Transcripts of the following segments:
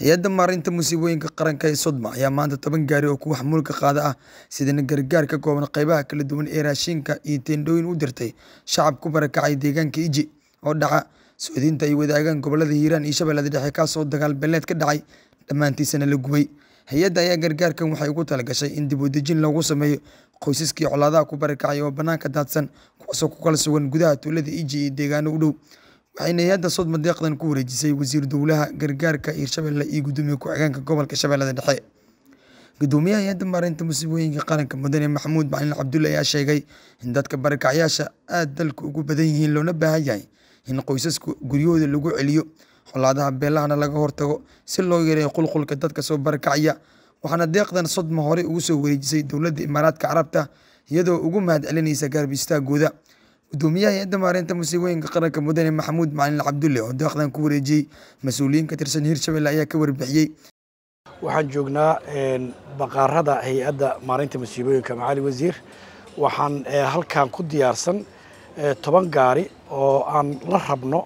hay-adda maarinta musiibooyinka qaranka ee sodma ayaa maanta toban gaari oo kuwa muulka qaada ah sidana gargaar ka kooban qaybaha kala duwan ee raashinka iyo teendhooyin u dirtay shacab ku barakacay deegaanka iji oo dhaca soodinta ay wadaagaan gobolada hiiraan iyo shabeellada dhexe kaasoo dagaal beleed ka dhacay dhammaantiisana la gubay hay-adda ayaa gargaarkan waxay ugu talagashay in dib dejin loogu sameeyo qoysaskii colaadaha ku barakacay oo bannaanka daadsan kuwaasoo ku kala sugan gudaha tuulada iji iyo deegaano u dhow waxayna hay-adda sodma deeqdan ku wareejisay wasiir dowlaha gargaarka hiirshabelle iyo gudoomiye ku-xigeenka gobolka shabeellada dhexe gudoomiyaha hay-adda maarinta musiibooyinka qaranka mudane maxamuud macalin cabdulle ayaa sheegay in dadka barakacyaasha aada dalka ugu badan yihiin loona baahan yahay in qoysaska guryahooda lagu celiyo xolaadaha beelahana laga hortago si loo yareeyo qulqulka dadka soo barakacya waxaana deeqdan sodma horey ugu soo wareejisay dowladda imaaraadka carabta iyadoo ugu mahad celinaysa gaarbistaagooda gudoomiyaha hay-adda maaraynta masiibooyinka qaranka mudane maxamuud macalin cabdulle oo deeqdan ku wareejiyey mas-uuliyiin ka tirsan hiir hirshabelle ayaa ka warbixiyey waxaan joognaa baqaarada hay-adda maaraynta masiibooyinka macali wasiir waxaan eh, halkan ku diyaarsan eh, toban gaari oo aan la rabno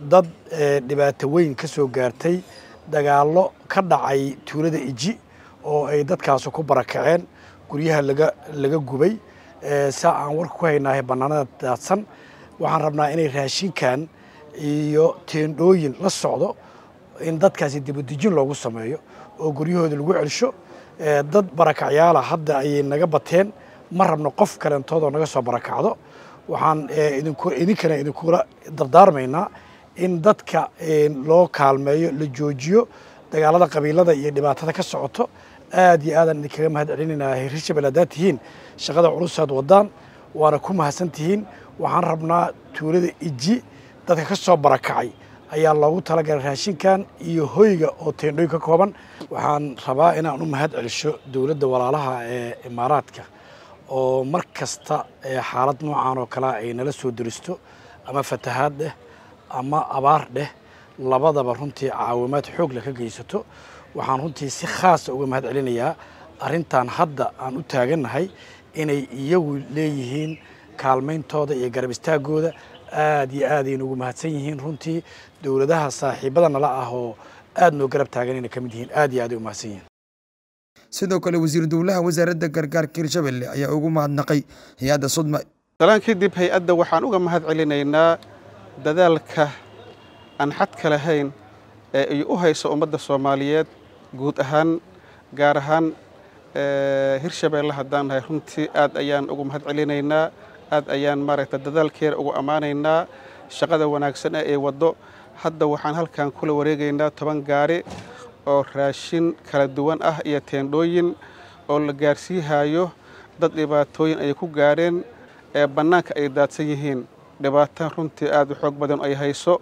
dad eh, dhibaato weyn ka soo gaartay dagaallo ka dhacay tuulada iji oo ay dadkaasi ku barakaceen guryaha laga laga gubay saa aan warka ku haynaahay bannaanada daadsan waxaan rabnaa inay raashinkan iyo teendhooyin la socdo in dadkaasi dibadejin loogu sameeyo oo guryahooda lagu celsho dad barakacyaala hadda ayay naga bateen ma rabno qof kalentoodoo naga soo barakacdo waxaan idinkana idinkula dardaarmaynaa in dadka loo kaalmeeyo la joojiyo dagaalada qabiilada iyo dhibaatada ka socoto aad iyo aadaan idinkaga mahad celinaynaa reer shabeelle haddaad tihiin shaqada culus aad waddaan waana ku mahadsan tihiin waxaan rabnaa tuulada iji e dadka ka soo barakacay ayaa loogu talagalay raashinkan iyo hoyga oo teendhooyin ka kooban waxaan rabaa inaan u mahad celisho dowladda walaalaha ee imaaraadka oo mar kasta ee xaalad noocaan oo kale ay nala soo deristo ama fatahaad dheh ama abaar dheh labadaba runtii caawimaad xoog leh ka geysato waxaan runtii si khaasa uga mahad celinayaa arrintan hadda aan u taagannahay inay iyagu leeyihiin kaalmayntooda iyo garab istaagooda aad iyo aad aynu ugu mahadsan yihiin runtii dowladaha saaxiibada nala ah oo aad noo garab taagan inay ka mid yihiin aad iyo aad ay u mahadsan yihiin sidoo kale wasiir dowlaha wasaaradda gargaarka hirshabelle ayaa ugu mahadnaqay hay-adda sudma dalaan kadib hay-adda waxaan uga mahad celinaynaa dadaalka aan xadka lahayn ee ay u hayso ummadda soomaaliyeed guud ahaan gaar ahaan eh, hirshabeelle haddaan nahay runtii aad ayaan ugu mahad celinaynaa aad ayaan maaragta dadaalkeena ugu ammaanaynaa shaqada wanaagsan ee waddo hadda waxaan halkan kula wareegaynaa toban gaari oo raashin kala duwan ah iyo teendhooyin oo la gaarsiihayo dad dhibaatooyin ay ku gaareen ee bannaanka ay daadsan yihiin dhibaatan runtii aad u xoog badan ay hayso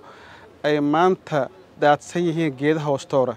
ay maanta daadsan yihiin geedaha hoostoora